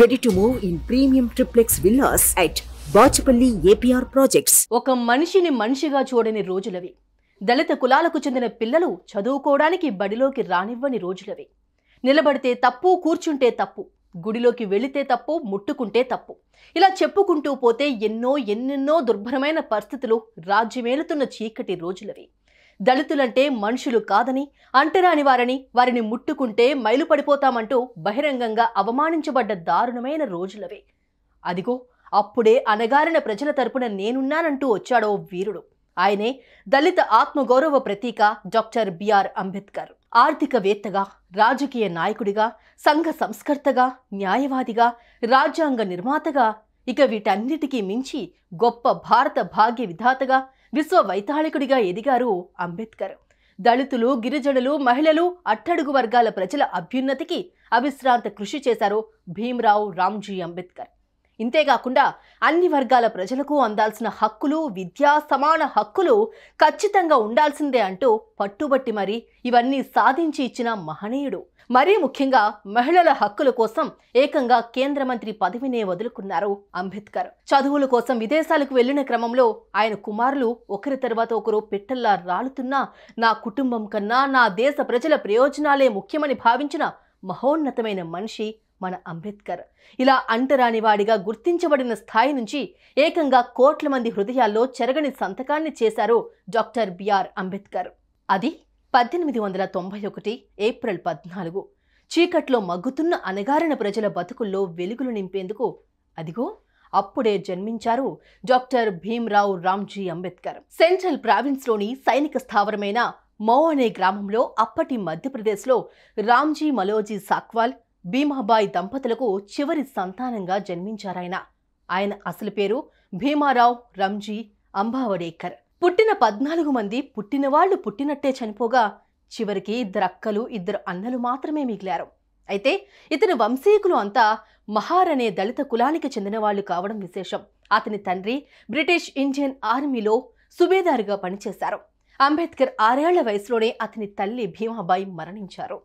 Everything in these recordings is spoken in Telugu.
ready to move in premium triplex villas at Bachupally APR projects ఒక మనిషిని మనిషిగా చూడని రోజులవి దళిత కులాలకు చెందిన పిల్లలు చదువుకోవడానికి బడిలోకి రానివ్వని రోజులవి నిలబడితే తప్పు కూర్చుంటే తప్పు గుడిలోకి వెళితే తప్పు ముట్టుకుంటే తప్పు ఇలా చెప్పుకుంటూ పోతే ఎన్నో ఎన్నెన్నో దుర్భరమైన పరిస్థితులు రాజ్యమేలుతున్న చీకటి రోజులవి దళితులంటే మనుషులు కాదని అంటరాని వారని వారిని ముట్టుకుంటే మైలుపడిపోతామంటూ బహిరంగంగా అవమానించబడ్డ దారుణమైన రోజులవే అదిగో అప్పుడే అనగారిన ప్రజల తరపున నేనున్నానంటూ వచ్చాడో వీరుడు ఆయనే దళిత ఆత్మగౌరవ ప్రతీక డాక్టర్ బిఆర్ అంబేద్కర్ ఆర్థికవేత్తగా రాజకీయ నాయకుడిగా సంఘ సంస్కర్తగా న్యాయవాదిగా రాజ్యాంగ నిర్మాతగా ఇక వీటన్నిటికీ మించి గొప్ప భారత భాగ్య విధాతగా విశ్వ వైతాళికుడిగా ఎదిగారు అంబేద్కర్ దళితులు గిరిజనులు మహిళలు అట్టడుగు వర్గాల ప్రజల అభ్యున్నతికి అవిశ్రాంత కృషి చేశారు భీమ్రావు రామ్జీ అంబేద్కర్ ఇంతేకాకుండా అన్ని వర్గాల ప్రజలకు అందాల్సిన హక్కులు విద్యా సమాన హక్కులు ఖచ్చితంగా ఉండాల్సిందే అంటూ పట్టుబట్టి మరి ఇవన్నీ సాధించి ఇచ్చిన మహనీయుడు మరీ ముఖ్యంగా మహిళల హక్కుల కోసం ఏకంగా కేంద్ర మంత్రి పదవినే వదులుకున్నారు అంబేద్కర్ చదువుల కోసం విదేశాలకు వెళ్లిన క్రమంలో ఆయన కుమారులు ఒకరి తర్వాత ఒకరు పెట్టల్లా రాలుతున్నా నా కుటుంబం కన్నా నా దేశ ప్రజల ప్రయోజనాలే ముఖ్యమని భావించిన మహోన్నతమైన మనిషి మన అంబేద్కర్ ఇలా అంటరాని వాడిగా గుర్తించబడిన స్థాయి నుంచి ఏకంగా కోట్ల మంది హృదయాల్లో చెరగని సంతకాన్ని చేశారు డాక్టర్ బిఆర్ అంబేద్కర్ అది పద్దెనిమిది వందల తొంభై ఒకటి ఏప్రిల్ పద్నాలుగు చీకట్లో మగ్గుతున్న అనగారిన ప్రజల బతుకుల్లో వెలుగులు నింపేందుకు అదిగో అప్పుడే జన్మించారు డాక్టర్ భీమ్రావు రామ్జీ అంబేద్కర్ సెంట్రల్ ప్రావిన్స్లోని సైనిక స్థావరమైన మో అనే గ్రామంలో అప్పటి మధ్యప్రదేశ్లో రామ్జీ మలోజీ సాక్వాల్ భీమాబాయి దంపతులకు చివరి సంతానంగా జన్మించారాయన ఆయన అసలు పేరు భీమారావు రంజీ అంబావడేకర్ పుట్టిన పద్నాలుగు మంది పుట్టినవాళ్లు పుట్టినట్టే చనిపోగా చివరికి ఇద్దరు అక్కలు ఇద్దరు అన్నలు మాత్రమే మిగిలారు అయితే ఇతని వంశీకులు అంతా మహార్ అనే దళిత కులానికి చెందిన వాళ్ళు కావడం విశేషం అతని తండ్రి బ్రిటిష్ ఇండియన్ ఆర్మీలో సుబేదారుగా పనిచేశారు అంబేద్కర్ ఆరేళ్ల వయసులోనే అతని తల్లి భీమాబాయి మరణించారు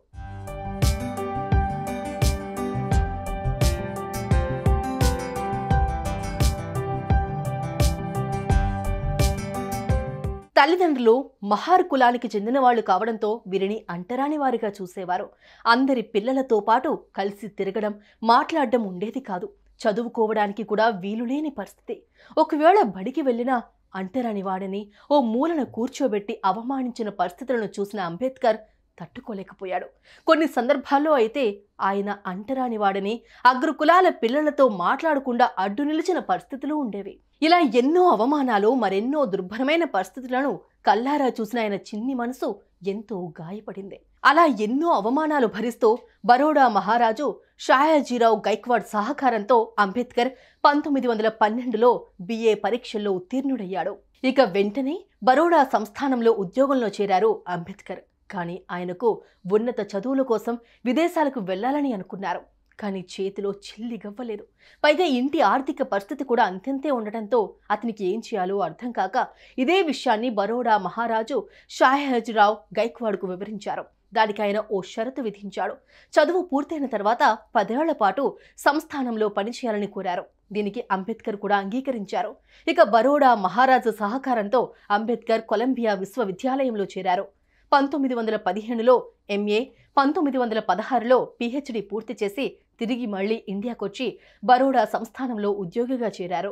తల్లిదండ్రులు మహార్ కులానికి చెందిన వాళ్ళు కావడంతో వీరిని అంటరాని వారిగా చూసేవారు అందరి పిల్లలతో పాటు కలిసి తిరగడం మాట్లాడడం ఉండేది కాదు చదువుకోవడానికి కూడా వీలులేని పరిస్థితి ఒకవేళ బడికి వెళ్ళినా అంటరాని వాడని ఓ మూలన కూర్చోబెట్టి అవమానించిన పరిస్థితులను చూసిన అంబేద్కర్ తట్టుకోలేకపోయాడు కొన్ని సందర్భాల్లో అయితే ఆయన అంటరాని వాడని అగ్రకులాల పిల్లలతో మాట్లాడకుండా అడ్డు నిలిచిన పరిస్థితులు ఉండేవి ఇలా ఎన్నో అవమానాలు మరెన్నో దుర్భరమైన పరిస్థితులను కల్లారా చూసిన ఆయన చిన్ని మనసు ఎంతో గాయపడింది అలా ఎన్నో అవమానాలు భరిస్తూ బరోడా మహారాజు షాయాజీరావు గైక్వాడ్ సహకారంతో అంబేద్కర్ పంతొమ్మిది వందల పన్నెండులో బిఏ పరీక్షల్లో ఉత్తీర్ణుడయ్యాడు ఇక వెంటనే బరోడా సంస్థానంలో ఉద్యోగంలో చేరారు అంబేద్కర్ కానీ ఆయనకు ఉన్నత చదువుల కోసం విదేశాలకు వెళ్ళాలని అనుకున్నారు కానీ చేతిలో చిల్లిగవ్వలేదు పైగా ఇంటి ఆర్థిక పరిస్థితి కూడా అంతెంతే ఉండటంతో అతనికి ఏం చేయాలో అర్థం కాక ఇదే విషయాన్ని బరోడా మహారాజు షాహజరావ్ గైక్వాడ్కు వివరించారు దానికి ఆయన ఓ షరతు విధించాడు చదువు పూర్తయిన తర్వాత పదేళ్ల పాటు సంస్థానంలో పనిచేయాలని కోరారు దీనికి అంబేద్కర్ కూడా అంగీకరించారు ఇక బరోడా మహారాజు సహకారంతో అంబేద్కర్ కొలంబియా విశ్వవిద్యాలయంలో చేరారు పంతొమ్మిది వందల పదిహేనులో ఎంఏ పంతొమ్మిది వందల పదహారులో పీహెచ్డీ పూర్తి చేసి తిరిగి మళ్లీ ఇండియాకొచ్చి బరోడా సంస్థానంలో ఉద్యోగిగా చేరారు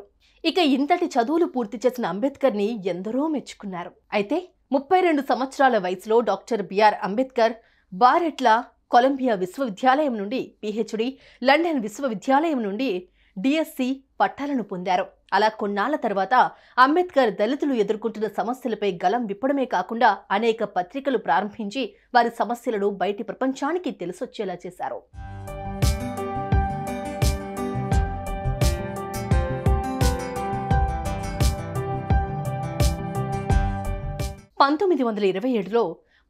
ఇక ఇంతటి చదువులు పూర్తి చేసిన అంబేద్కర్ని ఎందరో మెచ్చుకున్నారు అయితే ముప్పై రెండు సంవత్సరాల వయసులో డాక్టర్ బిఆర్ అంబేద్కర్ బారెట్ల కొలంబియా విశ్వవిద్యాలయం నుండి పీహెచ్డీ లండన్ విశ్వవిద్యాలయం నుండి డిఎస్సి పట్టాలను పొందారు అలా కొన్నాళ్ల తర్వాత అంబేద్కర్ దళితులు ఎదుర్కొంటున్న సమస్యలపై గలం విప్పడమే కాకుండా అనేక పత్రికలు ప్రారంభించి వారి సమస్యలను బయటి ప్రపంచానికి తెలిసొచ్చేలా చేశారు పంతొమ్మిది వందల ఇరవై ఏడులో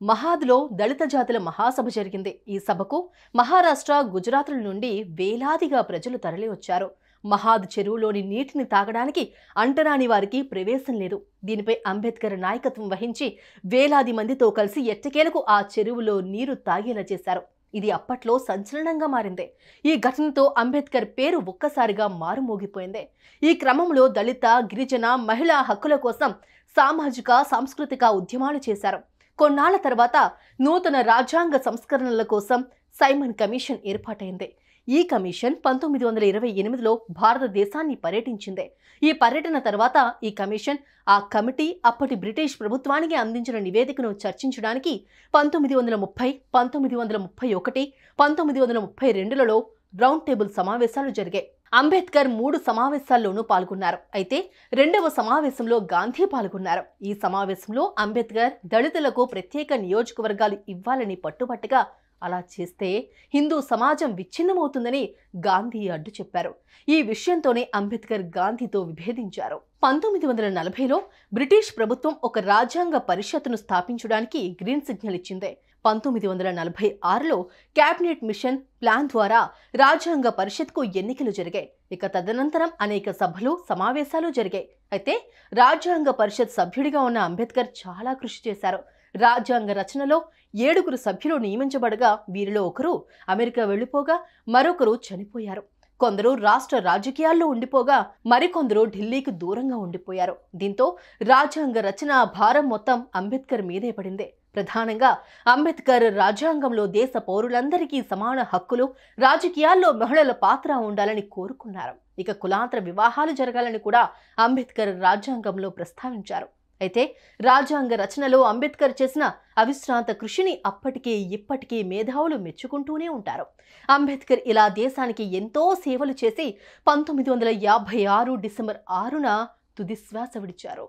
మహాద్లో దళిత జాతుల మహాసభ జరిగింది ఈ సభకు మహారాష్ట్ర గుజరాత్ల నుండి వేలాదిగా ప్రజలు తరలివచ్చారు మహాద్ చెరువులోని నీటిని తాగడానికి అంటరాని వారికి ప్రవేశం లేదు దీనిపై అంబేద్కర్ నాయకత్వం వహించి వేలాది మందితో కలిసి ఎట్టకేలకు ఆ చెరువులో నీరు తాగేలా చేశారు ఇది అప్పట్లో సంచలనంగా మారింది ఈ ఘటనతో అంబేద్కర్ పేరు ఒక్కసారిగా మారుమోగిపోయింది ఈ క్రమంలో దళిత గిరిజన మహిళా హక్కుల కోసం సామాజిక సాంస్కృతిక ఉద్యమాలు చేశారు కొన్నాళ్ల తర్వాత నూతన రాజ్యాంగ సంస్కరణల కోసం సైమన్ కమిషన్ ఏర్పాటైంది ఈ కమిషన్ పంతొమ్మిది వందల ఇరవై ఎనిమిదిలో భారతదేశాన్ని పర్యటించింది ఈ పర్యటన తర్వాత ఈ కమిషన్ ఆ కమిటీ అప్పటి బ్రిటిష్ ప్రభుత్వానికి అందించిన నివేదికను చర్చించడానికి పంతొమ్మిది వందల ముప్పై పంతొమ్మిది వందల ముప్పై ఒకటి పంతొమ్మిది వందల ముప్పై రెండులలో రౌండ్ టేబుల్ సమావేశాలు జరిగాయి అంబేద్కర్ మూడు సమావేశాల్లోనూ పాల్గొన్నారు అయితే రెండవ సమావేశంలో గాంధీ పాల్గొన్నారు ఈ సమావేశంలో అంబేద్కర్ దళితులకు ప్రత్యేక నియోజకవర్గాలు ఇవ్వాలని పట్టుబట్టగా అలా చేస్తే హిందూ సమాజం విచ్ఛిన్నమవుతుందని గాంధీ అడ్డు చెప్పారు ఈ విషయంతోనే అంబేద్కర్ గాంధీతో విభేదించారు పంతొమ్మిది వందల నలభైలో బ్రిటిష్ ప్రభుత్వం ఒక రాజ్యాంగ పరిషత్తును స్థాపించడానికి గ్రీన్ సిగ్నల్ ఇచ్చింది పంతొమ్మిది వందల నలభై ఆరులో క్యాబినెట్ మిషన్ ప్లాన్ ద్వారా రాజ్యాంగ పరిషత్కు ఎన్నికలు జరిగాయి ఇక తదనంతరం అనేక సభలు సమావేశాలు జరిగాయి అయితే రాజ్యాంగ పరిషత్ సభ్యుడిగా ఉన్న అంబేద్కర్ చాలా కృషి చేశారు రాజ్యాంగ రచనలో ఏడుగురు సభ్యులు నియమించబడగా వీరిలో ఒకరు అమెరికా వెళ్లిపోగా మరొకరు చనిపోయారు కొందరు రాష్ట్ర రాజకీయాల్లో ఉండిపోగా మరికొందరు ఢిల్లీకి దూరంగా ఉండిపోయారు దీంతో రాజ్యాంగ రచన భారం మొత్తం అంబేద్కర్ మీదే పడింది ప్రధానంగా అంబేద్కర్ రాజ్యాంగంలో దేశ పౌరులందరికీ సమాన హక్కులు రాజకీయాల్లో మహిళల పాత్ర ఉండాలని కోరుకున్నారు ఇక కులాంతర వివాహాలు జరగాలని కూడా అంబేద్కర్ రాజ్యాంగంలో ప్రస్తావించారు అయితే రాజ్యాంగ రచనలో అంబేద్కర్ చేసిన అవిశ్రాంత కృషిని అప్పటికే ఇప్పటికీ మేధావులు మెచ్చుకుంటూనే ఉంటారు అంబేద్కర్ ఇలా దేశానికి ఎంతో సేవలు చేసి పంతొమ్మిది వందల యాభై ఆరు డిసెంబర్ ఆరున తుదిశ్వాస విడిచారు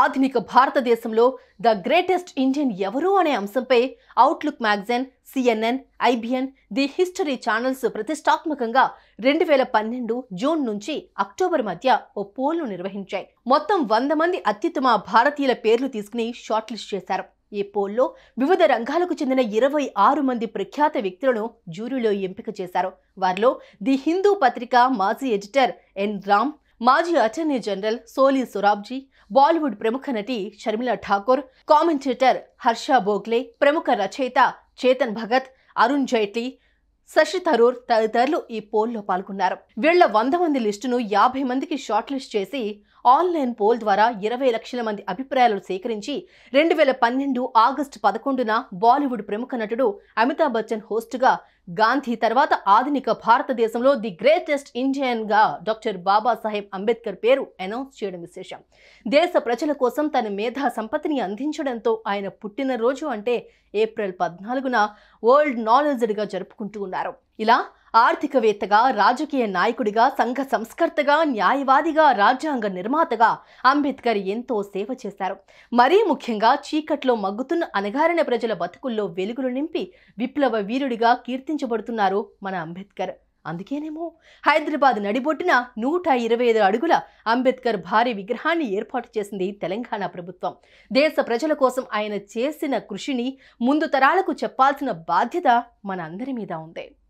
ఆధునిక భారతదేశంలో ద గ్రేటెస్ట్ ఇండియన్ ఎవరు అనే అంశంపై outlook magazine CNN IBN the history channels ప్రతిష్టాత్మకంగా రెండు వేల పన్నెండు జూన్ నుంచి అక్టోబర్ మధ్య ఓ పోల్ను నిర్వహించాయి మొత్తం వంద మంది అత్యుత్తమ భారతీయుల పేర్లు తీసుకుని షార్ట్ లిస్ట్ చేశారు ఈ పోల్లో వివిధ రంగాలకు చెందిన ఇరవై ఆరు మంది ప్రఖ్యాత వ్యక్తులను జ్యూరీలో ఎంపిక చేశారు వారిలో ది హిందూ పత్రిక మాజీ ఎడిటర్ ఎన్ రామ్ మాజీ అటర్నీ జనరల్ సోలీ సురాబ్జీ బాలీవుడ్ ప్రముఖ నటి షర్మిల ఠాకూర్ కామెంటేటర్ హర్ష బోగ్లే ప్రముఖ రచయిత చేతన్ భగత్ అరుణ్ జైట్లీ శశి థరూర్ తదితరులు ఈ పోల్లో పాల్గొన్నారు వీళ్ల వంద మంది లిస్టును యాభై మందికి షార్ట్ లిస్ట్ చేసి ఆన్లైన్ పోల్ ద్వారా ఇరవై లక్షల మంది అభిప్రాయాలను సేకరించి రెండు వేల పన్నెండు ఆగస్టు పదకొండున బాలీవుడ్ ప్రముఖ నటుడు అమితాబ్ బచ్చన్ హోస్ట్గా గాంధీ తర్వాత ఆధునిక భారతదేశంలో ది గ్రేటెస్ట్ ఇండియన్గా డాక్టర్ బాబాసాహెబ్ అంబేద్కర్ పేరు అనౌన్స్ చేయడం విశేషం దేశ ప్రజల కోసం తన మేధా సంపత్తిని అందించడంతో ఆయన పుట్టినరోజు అంటే ఏప్రిల్ పద్నాలుగున వరల్డ్ నాలెడ్జ్డ్గా జరుపుకుంటూ ఉన్నారు ఇలా ఆర్థికవేత్తగా రాజకీయ నాయకుడిగా సంఘ సంస్కర్తగా న్యాయవాదిగా రాజ్యాంగ నిర్మాతగా అంబేద్కర్ ఎంతో సేవ చేశారు మరీ ముఖ్యంగా చీకట్లో మగ్గుతున్న అనగారిన ప్రజల బతుకుల్లో వెలుగులు నింపి విప్లవ వీరుడిగా కీర్తించబడుతున్నారు మన అంబేద్కర్ అందుకేనేమో హైదరాబాద్ నడిబొట్టిన నూట ఇరవై ఐదు అడుగుల అంబేద్కర్ భారీ విగ్రహాన్ని ఏర్పాటు చేసింది తెలంగాణ ప్రభుత్వం దేశ ప్రజల కోసం ఆయన చేసిన కృషిని ముందు తరాలకు చెప్పాల్సిన బాధ్యత మన అందరి మీద ఉంది